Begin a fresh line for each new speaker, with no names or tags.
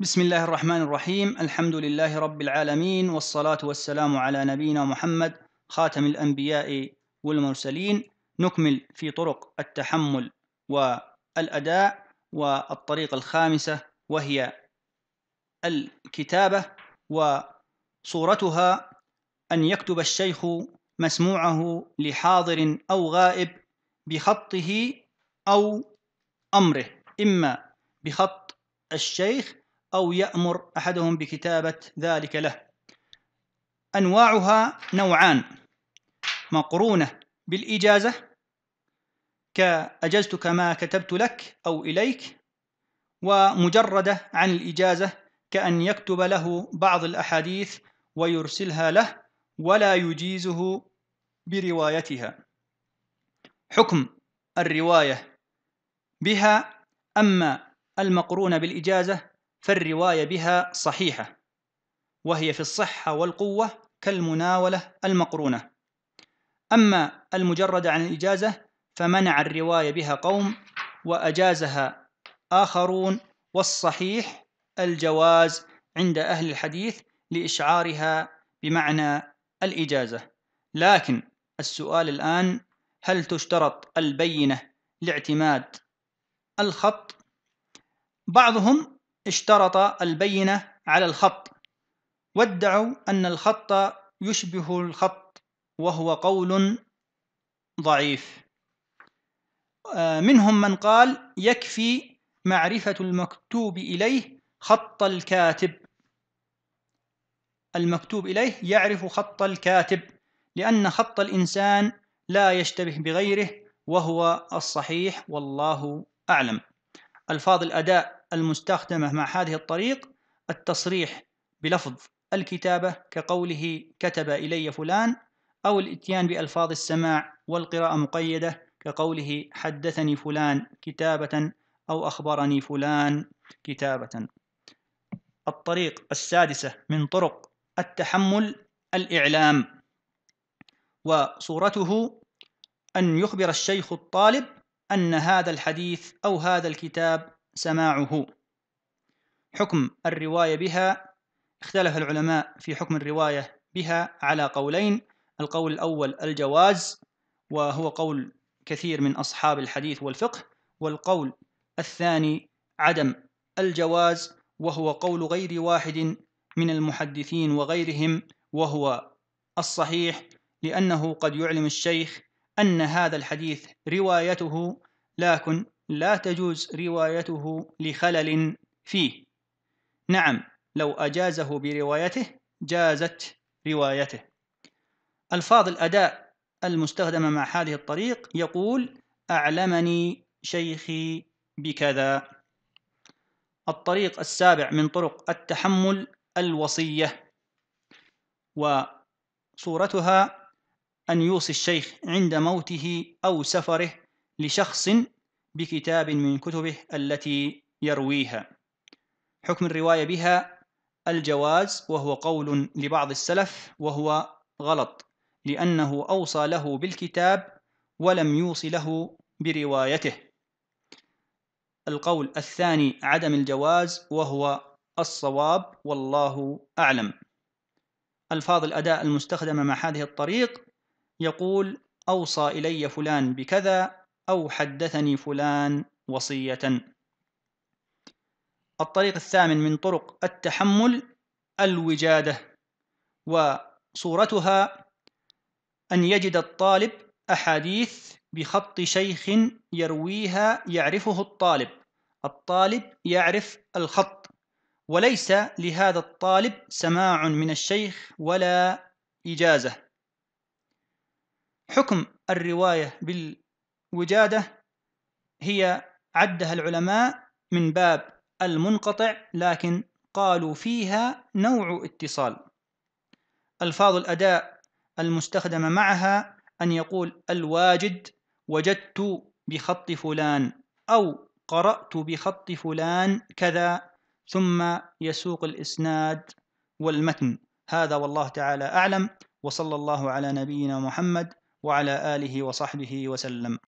بسم الله الرحمن الرحيم الحمد لله رب العالمين والصلاة والسلام على نبينا محمد خاتم الأنبياء والمرسلين نكمل في طرق التحمل والأداء والطريقة الخامسة وهي الكتابة وصورتها أن يكتب الشيخ مسموعه لحاضر أو غائب بخطه أو أمره إما بخط الشيخ أو يأمر أحدهم بكتابة ذلك له أنواعها نوعان مقرونة بالإجازة كأجزتك ما كتبت لك أو إليك ومجردة عن الإجازة كأن يكتب له بعض الأحاديث ويرسلها له ولا يجيزه بروايتها حكم الرواية بها أما المقرونة بالإجازة فالرواية بها صحيحة وهي في الصحة والقوة كالمناولة المقرونة أما المجردة عن الإجازة فمنع الرواية بها قوم وأجازها آخرون والصحيح الجواز عند أهل الحديث لإشعارها بمعنى الإجازة لكن السؤال الآن هل تشترط البينة لاعتماد الخط بعضهم اشترط البينة على الخط وادعوا أن الخط يشبه الخط وهو قول ضعيف آه، منهم من قال يكفي معرفة المكتوب إليه خط الكاتب المكتوب إليه يعرف خط الكاتب لأن خط الإنسان لا يشتبه بغيره وهو الصحيح والله أعلم ألفاظ الأداء المستخدمة مع هذه الطريق التصريح بلفظ الكتابة كقوله كتب إلي فلان أو الإتيان بألفاظ السماع والقراءة مقيدة كقوله حدثني فلان كتابة أو أخبرني فلان كتابة. الطريق السادسة من طرق التحمل الإعلام وصورته أن يخبر الشيخ الطالب أن هذا الحديث أو هذا الكتاب سماعه حكم الرواية بها اختلف العلماء في حكم الرواية بها على قولين القول الأول الجواز وهو قول كثير من أصحاب الحديث والفقه والقول الثاني عدم الجواز وهو قول غير واحد من المحدثين وغيرهم وهو الصحيح لأنه قد يعلم الشيخ أن هذا الحديث روايته لكن لا تجوز روايته لخلل فيه نعم لو أجازه بروايته جازت روايته ألفاظ الأداء المستخدمة مع هذه الطريق يقول أعلمني شيخي بكذا الطريق السابع من طرق التحمل الوصية وصورتها أن يوصي الشيخ عند موته أو سفره لشخص بكتاب من كتبه التي يرويها حكم الرواية بها الجواز وهو قول لبعض السلف وهو غلط لأنه أوصى له بالكتاب ولم يوصي له بروايته القول الثاني عدم الجواز وهو الصواب والله أعلم ألفاظ الأداء المستخدمة مع هذه الطريق يقول أوصى إلي فلان بكذا أو حدثني فلان وصية الطريق الثامن من طرق التحمل الوجادة وصورتها أن يجد الطالب أحاديث بخط شيخ يرويها يعرفه الطالب الطالب يعرف الخط وليس لهذا الطالب سماع من الشيخ ولا إجازة حكم الرواية بال وجاده هي عدها العلماء من باب المنقطع لكن قالوا فيها نوع اتصال الفاظ الاداء المستخدمه معها ان يقول الواجد وجدت بخط فلان او قرات بخط فلان كذا ثم يسوق الاسناد والمتن هذا والله تعالى اعلم وصلى الله على نبينا محمد وعلى اله وصحبه وسلم